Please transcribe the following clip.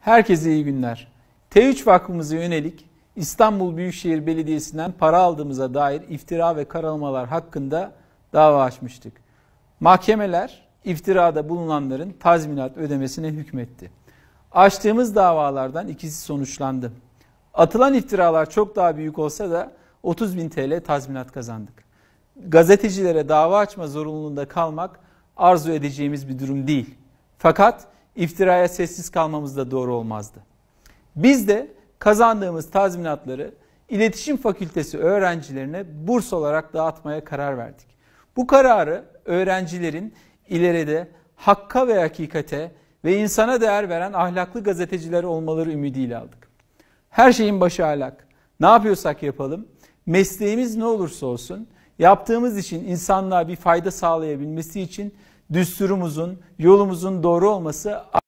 Herkese iyi günler. T3 Vakfımıza yönelik İstanbul Büyükşehir Belediyesi'nden para aldığımıza dair iftira ve karalamalar hakkında dava açmıştık. Mahkemeler iftirada bulunanların tazminat ödemesine hükmetti. Açtığımız davalardan ikisi sonuçlandı. Atılan iftiralar çok daha büyük olsa da 30 bin TL tazminat kazandık. Gazetecilere dava açma zorunluluğunda kalmak arzu edeceğimiz bir durum değil. Fakat iftiraya sessiz kalmamız da doğru olmazdı. Biz de kazandığımız tazminatları İletişim Fakültesi öğrencilerine burs olarak dağıtmaya karar verdik. Bu kararı öğrencilerin ileride hakka ve hakikate ve insana değer veren ahlaklı gazeteciler olmaları ümidiyle aldık. Her şeyin başı ahlak. Ne yapıyorsak yapalım, mesleğimiz ne olursa olsun, yaptığımız için insanlığa bir fayda sağlayabilmesi için düsturumuzun, yolumuzun doğru olması